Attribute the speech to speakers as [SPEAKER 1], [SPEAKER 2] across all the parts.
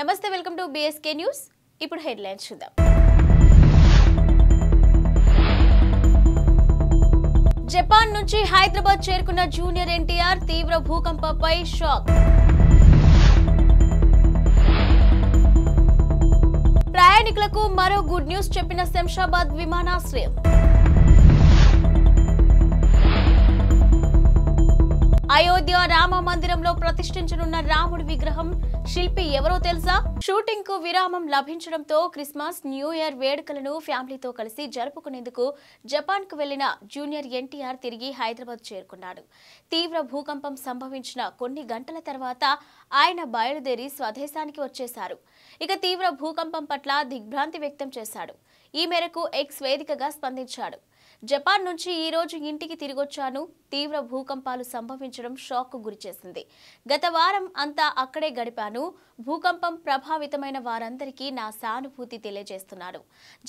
[SPEAKER 1] నమస్తే welcome to BSK news ఇప్పుడు headlines చూద్దాం జపాన్ నుంచి హైదరాబాద్ చేరుకున్న జూనియర్ ఎన్టీఆర్ తీవ్ర భూకంపంపై షాక్ ప్రయాణికులకు మరో గుడ్ న్యూస్ చెప్పిన శంషాబాద్ విమానాశ్రయం అయోధ్య రామ మందిరంలో ప్రతిష్ఠించనున్న రాముడి విగ్రహం శిల్పి ఎవరో తెలుసా షూటింగ్ కు విరామం లభించడంతో క్రిస్మస్ న్యూ ఇయర్ వేడుకలను ఫ్యామిలీతో కలిసి జరుపుకునేందుకు జపాన్ కు వెళ్లిన జూనియర్ ఎన్టీఆర్ తిరిగి హైదరాబాద్ చేరుకున్నాడు తీవ్ర భూకంపం సంభవించిన కొన్ని గంటల తర్వాత ఆయన బయలుదేరి స్వదేశానికి వచ్చేశారు ఇక తీవ్ర భూకంపం పట్ల దిగ్భ్రాంతి వ్యక్తం చేశాడు ఈ మేరకు ఎక్స్ వేదికగా స్పందించాడు జపాన్ నుంచి ఈ రోజు ఇంటికి తిరిగొచ్చాను తీవ్ర భూకంపాలు సంభవించడం షాక్ గురిచేసింది గత వారం అంతా అక్కడే గడిపాను భూకంపం ప్రభావితమైన వారందరికీ నా సానుభూతి తెలియజేస్తున్నాను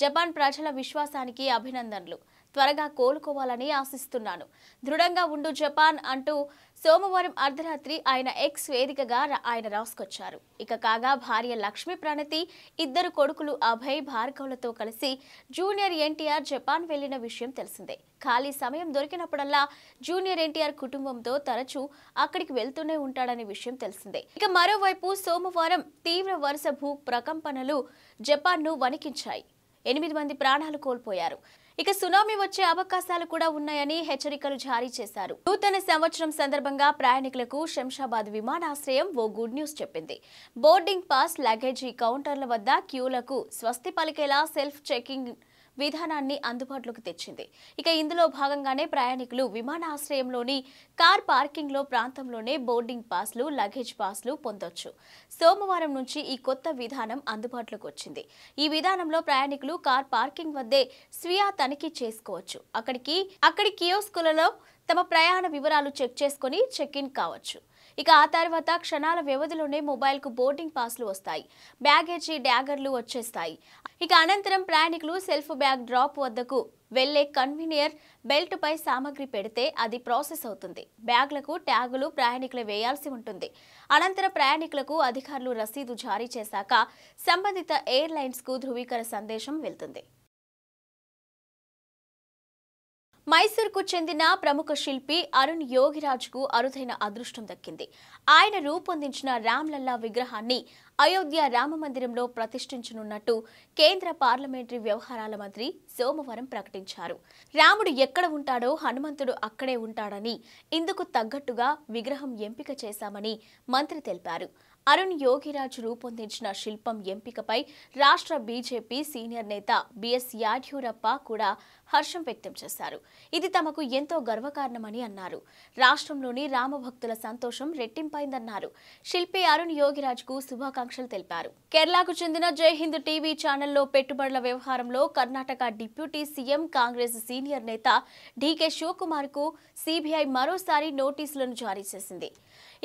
[SPEAKER 1] జపాన్ ప్రజల విశ్వాసానికి అభినందనలు త్వరగా కోలుకోవాలని ఆశిస్తున్నాను దృఢంగా ఉండు జపాన్ అంటూ సోమవారం అర్ధరాత్రి ఆయన ఎక్స్ వేదికగా ఆయన రాసుకొచ్చారు ఇక కాగా భార్య లక్ష్మీ ప్రణతి ఇద్దరు కొడుకులు అభయ్ భార్గవులతో కలిసి జూనియర్ ఎన్టీఆర్ జపాన్ వెళ్లిన విషయం తెలిసిందే ఖాళీ సమయం దొరికినప్పుడల్లా జూనియర్ ఎన్టీఆర్ కుటుంబంతో తరచూ అక్కడికి వెళ్తూనే ఉంటాడనే విషయం తెలిసిందే ఇక మరోవైపు సోమవారం తీవ్ర వరుస భూ ప్రకంపనలు జపాన్ను వణికించాయి ఎనిమిది మంది ప్రాణాలు కోల్పోయారు ఇక సునామీ వచ్చే అవకాశాలు కూడా ఉన్నాయని హెచ్చరికలు జారీ చేశారు నూతన సంవత్సరం సందర్భంగా ప్రయాణికులకు శంషాబాద్ విమానాశ్రయం ఓ గుడ్ న్యూస్ చెప్పింది బోర్డింగ్ పాస్ లగేజీ కౌంటర్ల వద్ద క్యూలకు స్వస్తి పలికేలా సెల్ఫ్ చెకింగ్ విధానాన్ని అందుబాటులోకి తెచ్చింది ఇక ఇందులో భాగంగానే ప్రయాణికులు విమానాశ్రయంలోని కార్ పార్కింగ్లో ప్రాంతంలోనే బోర్డింగ్ పాస్లు లగేజ్ పాస్లు పొందొచ్చు సోమవారం నుంచి ఈ కొత్త విధానం అందుబాటులోకి వచ్చింది ఈ విధానంలో ప్రయాణికులు కార్ పార్కింగ్ వద్దే స్వీయ తనిఖీ చేసుకోవచ్చు అక్కడికి అక్కడి కియోస్కులలో తమ ప్రయాణ వివరాలు చెక్ చేసుకుని చెక్ ఇన్ కావచ్చు ఇక ఆ తర్వాత క్షణాల వ్యవధిలోనే మొబైల్కు బోర్డింగ్ పాస్లు వస్తాయి బ్యాగేజీ డ్యాగర్లు వచ్చేస్తాయి ఇక అనంతరం ప్రయాణికులు సెల్ఫ్ బ్యాగ్ డ్రాప్ వద్దకు వెళ్లే కన్వీనియర్ బెల్ట్పై సామగ్రి పెడితే అది ప్రాసెస్ అవుతుంది బ్యాగ్లకు ట్యాగులు ప్రయాణికులు వేయాల్సి ఉంటుంది అనంతరం ప్రయాణికులకు అధికారులు రసీదు జారీ చేశాక సంబంధిత ఎయిర్లైన్స్కు ధృవీకరణ సందేశం వెళ్తుంది మైసూర్కు చెందిన ప్రముఖ శిల్పి అరుణ్ కు అరుదైన అదృష్టం దక్కింది ఆయన రూపొందించిన రామ్లల్లా విగ్రహాన్ని అయోధ్య రామ మందిరంలో ప్రతిష్ఠించనున్నట్టు కేంద్ర పార్లమెంటరీ వ్యవహారాల మంత్రి సోమవారం ప్రకటించారు రాముడు ఎక్కడ ఉంటాడో హనుమంతుడు అక్కడే ఉంటాడని ఇందుకు తగ్గట్టుగా విగ్రహం ఎంపిక చేశామని మంత్రి తెలిపారు అరుణ్ యోగిరాజ్ రూపొందించిన శిల్పం ఎంపికపై రాష్ట్ర బీజేపీ సీనియర్ నేత బిఎస్ యాడ్యూరప్ప కూడా హర్షం వ్యక్తం చేశారు ఇది తమకు ఎంతో గర్వకారణమని అన్నారు రాష్ట్రంలోని రామభక్తుల సంతోషం రెట్టింపైందన్నారు శిల్పి అరుణ్ యోగిరాజ్కు శుభాకాంక్షలు తెలిపారు కేరళకు చెందిన జై హింద్ టీవీ ఛానల్లో పెట్టుబడుల వ్యవహారంలో Karnataka deputy CM Congress senior నేత డీకే శివకుమార్కు సిబిఐ మరోసారి నోటీసులను జారీ చేసింది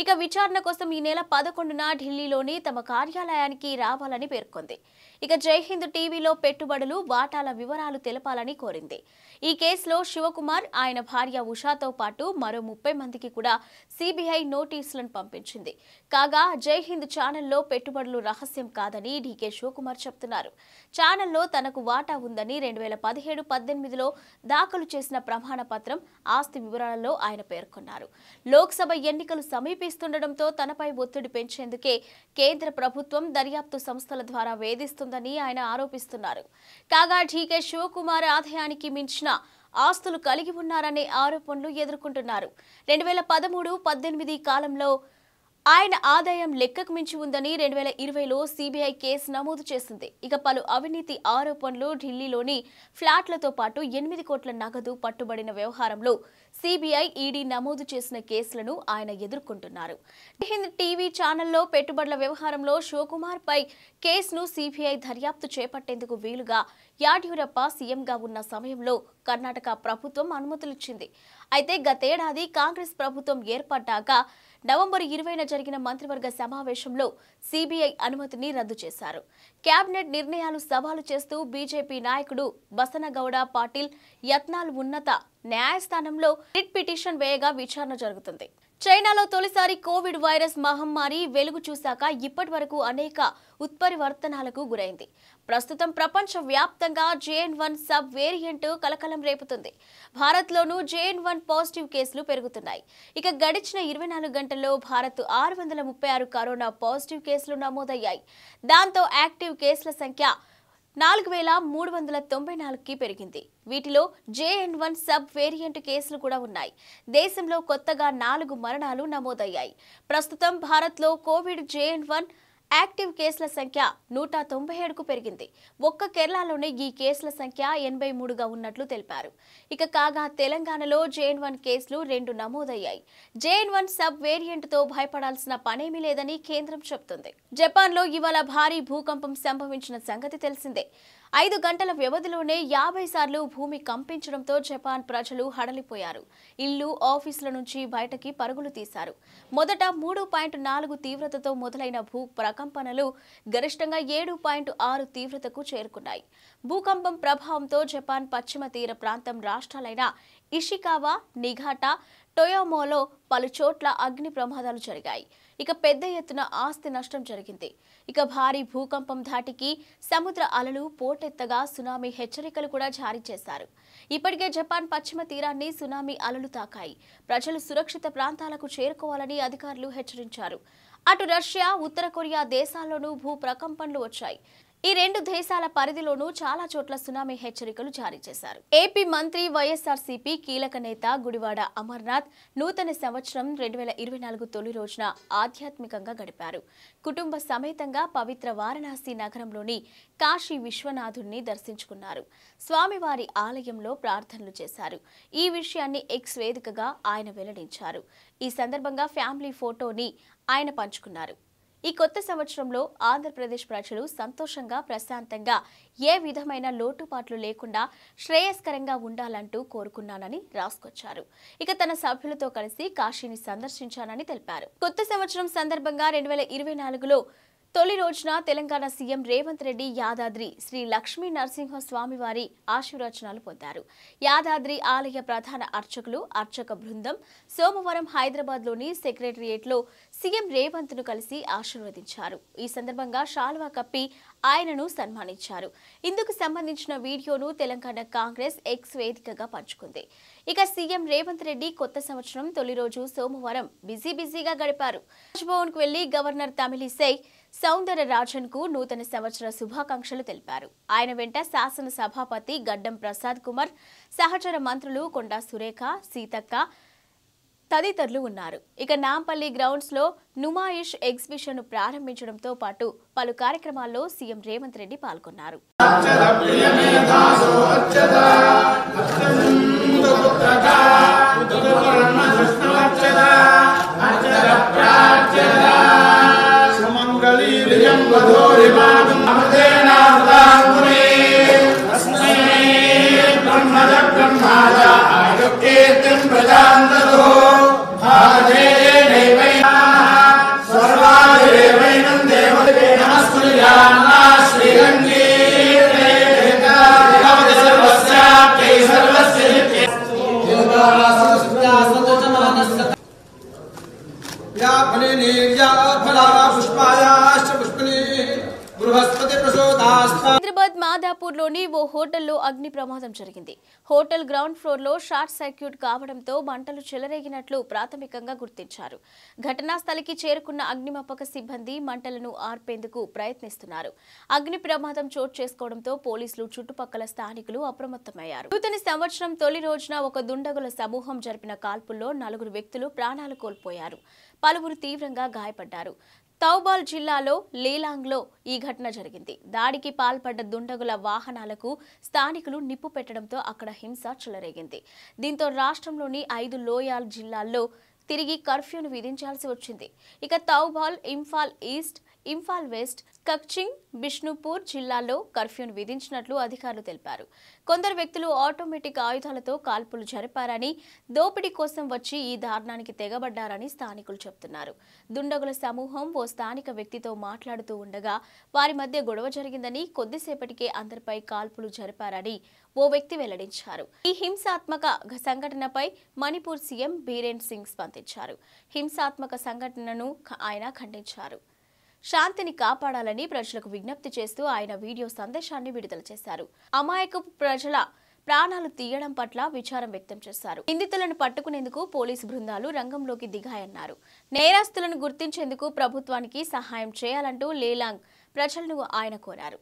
[SPEAKER 1] ఇక విచారణ కోసం ఈ నెల పదకొండున ఢిల్లీలోని తమ కార్యాలయానికి రావాలని పేర్కొంది ఇక జైహింద్ టీవీలో పెట్టుబడులు వాటాల వివరాలు తెలపాలని కోరింది ఈ కేసులో శివకుమార్ ఆయన భార్య ఉషాతో పాటు మరో ముప్పై మందికి కూడా సిబిఐ నోటీసులను పంపించింది కాగా జైహింద్ ఛానల్లో పెట్టుబడులు రహస్యం కాదని డీకే శివకుమార్ చెప్తున్నారు ఛానల్లో తనకు వాటా ఉందని రెండు వేల పదిహేడు పద్దెనిమిదిలో దాఖలు చేసిన ప్రమాణ పత్రం ఆస్తి వివరాలలో ఆయన పేర్కొన్నారు లోక్సభ ఎన్నికలు సమీపిస్తుండటంతో తనపై ఒత్తిడి పెంచేందుకే కేంద్ర ప్రభుత్వం దర్యాప్తు సంస్థల ద్వారా వేధిస్తుంది ఉందని ఆయన ఆరోపిస్తున్నారు కాగా టీకే శివకుమార్ ఆదాయానికి మించిన ఆస్తులు కలిగి ఉన్నారనే ఆరోపణలు ఎదుర్కొంటున్నారు రెండు వేల పదమూడు పద్దెనిమిది కాలంలో ఆయన ఆదాయం లెక్కకు మించి ఉందని రెండు వేల ఇరవైలో సిబిఐ కేసు నమోదు చేసింది ఇక పలు అవినీతి ఆరోపణలు ఢిల్లీలోని ఫ్లాట్లతో పాటు ఎనిమిది కోట్ల నగదు పట్టుబడిన వ్యవహారంలో సిబిఐ ఈడీ నమోదు చేసిన కేసులను ఆయన ఎదుర్కొంటున్నారు హింద్ టీవీ ఛానల్లో పెట్టుబడుల వ్యవహారంలో శివకుమార్ పై కేసును సిబిఐ దర్యాప్తు చేపట్టేందుకు వీలుగా యాడ్యూరప్ప సీఎంగా ఉన్న సమయంలో కర్ణాటక ప్రభుత్వం అనుమతులిచ్చింది అయితే గతేడాది కాంగ్రెస్ ప్రభుత్వం ఏర్పడ్డాక నవంబర్ ఇరవైన జరిగిన మంత్రివర్గ సమావేశంలో సిబిఐ అనుమతిని రద్దు చేశారు కేబినెట్ నిర్ణయాలు సవాలు చేస్తూ బీజేపీ నాయకుడు బసనగౌడ పాటిల్ యత్నాల్ ఉన్నత న్యాయస్థానంలో రిట్ పిటిషన్ వేయగా విచారణ జరుగుతుంది చైనాలో తొలిసారి కోవిడ్ వైరస్ మహమ్మారి వెలుగు చూశాక ఇప్పటి వరకు అనేక ఉత్పరివర్తనాలకు గురైంది ప్రస్తుతం ప్రపంచ వ్యాప్తంగా జేఎన్ వన్ సబ్ వేరియంట్ కలకలం రేపుతుంది భారత్లోనూ జేఎన్ వన్ పాజిటివ్ కేసులు పెరుగుతున్నాయి ఇక గడిచిన ఇరవై నాలుగు గంటల్లో భారత్ ఆరు వందల ముప్పై ఆరు కరోనా పాజిటివ్ కేసులు నమోదయ్యాయి దాంతో యాక్టివ్ కేసుల సంఖ్య నాలుగు వేల మూడు వందల తొంభై నాలుగుకి పెరిగింది వీటిలో జేఎన్ వన్ సబ్ వేరియంట్ కేసులు కూడా ఉన్నాయి దేశంలో కొత్తగా నాలుగు మరణాలు నమోదయ్యాయి ప్రస్తుతం భారత్లో కోవిడ్ జేఎన్ వన్ యాక్టివ్ కేసుల సంఖ్య నూట తొంభై ఏడుకు పెరిగింది ఒక్క కేరళలోనే ఈ కేసుల సంఖ్య ఎనభై మూడుగా ఉన్నట్లు తెలిపారు ఇక కాగా తెలంగాణలో జేఎన్ వన్ కేసులు రెండు నమోదయ్యాయి జేఎన్ వన్ సబ్ వేరియంట్తో భయపడాల్సిన పనేమీ లేదని కేంద్రం చెబుతుంది జపాన్లో ఇవాళ భారీ భూకంపం సంభవించిన సంగతి తెలిసిందే ఐదు గంటల వ్యవధిలోనే యాభై సార్లు భూమి కంపించడంతో జపాన్ ప్రజలు హడలిపోయారు ఇల్లు ఆఫీసుల నుంచి బయటకి పరుగులు తీశారు మొదట మూడు పాయింట్ నాలుగు తీవ్రతతో మొదలైన భూ ప్రకంపనలు గరిష్టంగా ఏడు పాయింట్ ఆరు తీవ్రతకు చేరుకున్నాయి భూకంపం ప్రభావంతో జపాన్ పశ్చిమ తీర ప్రాంతం రాష్ట్రాలైన ఇషికావా నిఘాటా టొయోమోలో పలు చోట్ల అగ్ని ప్రమాదాలు జరిగాయి ఇక పెద్ద ఎత్తున ఆస్తి నష్టం జరిగింది ఇక భారీ భూకంపం ధాటికి సముద్ర అలలు పోటెత్తగా సునామీ హెచ్చరికలు కూడా జారీ చేశారు ఇప్పటికే జపాన్ పశ్చిమ తీరాన్ని సునామీ అలలు తాకాయి ప్రజలు సురక్షిత ప్రాంతాలకు చేరుకోవాలని అధికారులు హెచ్చరించారు అటు రష్యా ఉత్తర కొరియా దేశాల్లోనూ భూ ప్రకంపనలు వచ్చాయి ఈ రెండు దేశాల పరిధిలోనూ చాలా చోట్ల సునామీ హెచ్చరికలు జారీ చేశారు ఏపీ మంత్రి వైఎస్ఆర్సీపీ కీలక నేత గుడివాడ అమర్నాథ్ నూతన సంవత్సరం రెండు వేల ఇరవై నాలుగు తొలి రోజున ఆధ్యాత్మికంగా గడిపారు కుటుంబ సమేతంగా పవిత్ర వారణాసి నగరంలోని కాశీ విశ్వనాథుణ్ణి దర్శించుకున్నారు స్వామివారి ఆలయంలో ప్రార్థనలు చేశారు ఈ విషయాన్ని ఎక్స్ వేదికగా ఆయన వెల్లడించారు ఈ సందర్భంగా ఫ్యామిలీ ఫోటోని ఆయన పంచుకున్నారు ఈ కొత్త సంవత్సరంలో ఆంధ్రప్రదేశ్ ప్రజలు సంతోషంగా ప్రశాంతంగా ఏ విధమైన లోటుపాట్లు లేకుండా శ్రేయస్కరంగా ఉండాలంటూ కోరుకున్నానని రాసుకొచ్చారు ఇక తన సభ్యులతో కలిసి కాశీని సందర్శించానని తెలిపారు కొత్త సంవత్సరం సందర్భంగా రెండు వేల ఇరవై నాలుగులో తొలి రోజున తెలంగాణ సీఎం రేవంత్ రెడ్డి యాదాద్రి శ్రీ లక్ష్మీ స్వామి వారి ఆశీర్వచనాలు పొందారు యాదాద్రి ఆలయ ప్రధాన అర్చకులు అర్చక బృందం సోమవారం హైదరాబాద్లోని సెక్రటరియేట్లో సీఎం రేవంత్ ను కలిసి ఆశీర్వదించారు ఈ సందర్భంగా షాల్వా కప్పి ఆయనను సన్మానించారు ఇందుకు సంబంధించిన వీడియోను తెలంగాణ కాంగ్రెస్ ఎక్స్ వేదికగా పంచుకుంది ఇక సీఎం రేవంత్ రెడ్డి కొత్త సంవత్సరం తొలి రోజు సోమవారం బిజీ బిజీగా గడిపారు రాజ్భవన్కు వెళ్లి గవర్నర్ తమిళిసై సౌందర రాజన్ కు నూతన సంవత్సర శుభాకాంక్షలు తెలిపారు ఆయన వెంట శాసనసభాపతి గడ్డం ప్రసాద్ కుమార్ సహచర మంత్రులు కొండా సురేఖ సీతక్క తదితరులు ఉన్నారు ఇక నాంపల్లి గ్రౌండ్స్లో నుమాయిష్ ఎగ్జిబిషన్ను ప్రారంభించడంతో పాటు పలు కార్యక్రమాల్లో సీఎం రేవంత్ రెడ్డి పాల్గొన్నారు Salvatore Mano హైదరాబాద్ లోని ఓ హోటల్లో అగ్ని ప్రమాదం జరిగింది హోటల్ గ్రౌండ్ ఫ్లోర్లో షార్ట్ సర్క్యూట్ కావడంతో మంటలు చెలరేగినట్లు ప్రాథమికంగా గుర్తించారు ఘటనా స్థలికి చేరుకున్న అగ్నిమాపక సిబ్బంది మంటలను ఆర్పేందుకు ప్రయత్నిస్తున్నారు అగ్ని ప్రమాదం చోటు చేసుకోవడంతో పోలీసులు చుట్టుపక్కల స్థానికులు అప్రమత్తమయ్యారు నూతన సంవత్సరం తొలి రోజున ఒక దుండగుల సమూహం జరిపిన కాల్పుల్లో నలుగురు వ్యక్తులు ప్రాణాలు కోల్పోయారు పలువురు తీవ్రంగా గాయపడ్డారు తౌబాల్ జిల్లాలో లీలాంగ్లో ఈ ఘటన జరిగింది దాడికి పాల్పడ్డ దుండగుల వాహనాలకు స్థానికులు నిప్పు పెట్టడంతో అక్కడ హింస చెలరేగింది దీంతో రాష్ట్రంలోని ఐదు లోయాల్ జిల్లాల్లో తిరిగి కర్ఫ్యూను విధించాల్సి వచ్చింది ఇక తౌబాల్ ఇంఫాల్ ఈస్ట్ ఇంఫాల్ వెస్ట్ కక్చింగ్ బిష్ణుపూర్ జిల్లాల్లో కర్ఫ్యూను విధించినట్లు అధికారులు తెలిపారు కొందరు వ్యక్తులు ఆటోమేటిక్ ఆయుధాలతో కాల్పులు జరిపారని దోపిడీ కోసం వచ్చి ఈ దారుణానికి తెగబడ్డారని స్థానికులు చెబుతున్నారు దుండగుల సమూహం ఓ స్థానిక వ్యక్తితో మాట్లాడుతూ ఉండగా వారి మధ్య గొడవ జరిగిందని కొద్దిసేపటికే అందరిపై కాల్పులు జరిపారని ఓ వ్యక్తి వెల్లడించారు ఈ హింసాత్మక సంఘటనపై మణిపూర్ సీఎం బీరేన్ సింగ్ స్పందించారు హింసాత్మక సంఘటనను ఆయన ఖండించారు శాంతిని కాపాడాలని ప్రజలకు విజ్ఞప్తి చేస్తూ ఆయన వీడియో సందేశాన్ని విడుదల చేశారు అమాయక ప్రజల ప్రాణాలు తీయడం పట్ల విచారం వ్యక్తం చేశారు నిందితులను పట్టుకునేందుకు పోలీసు బృందాలు రంగంలోకి దిగాయన్నారు నేరస్తులను గుర్తించేందుకు ప్రభుత్వానికి సహాయం చేయాలంటూ లేలాంగ్ ప్రజలను ఆయన కోరారు